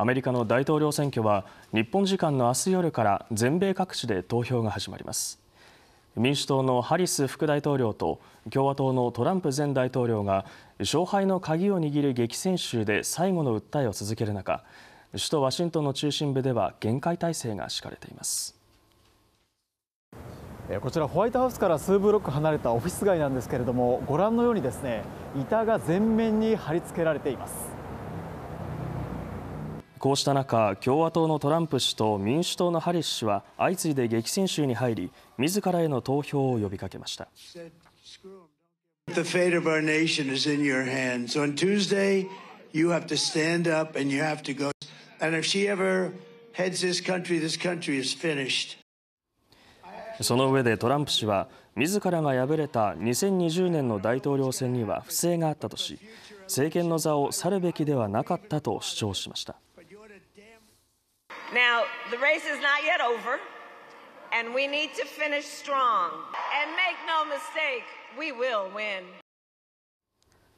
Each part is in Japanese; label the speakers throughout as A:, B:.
A: アメリカの大統領選挙は日本時間の明日夜から全米各地で投票が始まります民主党のハリス副大統領と共和党のトランプ前大統領が勝敗の鍵を握る激戦州で最後の訴えを続ける中首都ワシントンの中心部では厳戒態勢が敷かれていますこちらホワイトハウスから数ブロック離れたオフィス街なんですけれどもご覧のようにですね板が全面に貼り付けられていますこうした中、共和党のトランプ氏と民主党のハリス氏は相次いで激戦州に入り、自らへの投票を呼びかけました。その上でトランプ氏は自らが敗れた2020年の大統領選には不正があったとし政権の座を去るべきではなかったと主張しました。Now, the race is not yet over, and we need to finish strong. And make no mistake, we will win.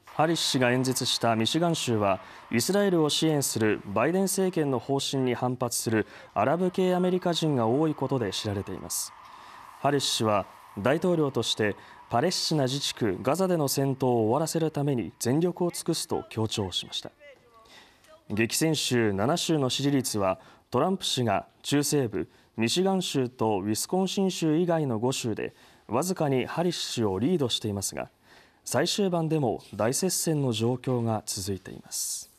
A: ハリス氏が演説したミシガン州はイスラエルを支援するバイデン政権の方針に反発するアラブ系アメリカ人が多いことで知られていますハリス氏は大統領としてパレスチナ自治区ガザでの戦闘を終わらせるために全力を尽くすと強調しました激戦州7州の支持率はトランプ氏が中西部ミシガン州とウィスコンシン州以外の5州でわずかにハリス氏をリードしていますが最終盤でも大接戦の状況が続いています。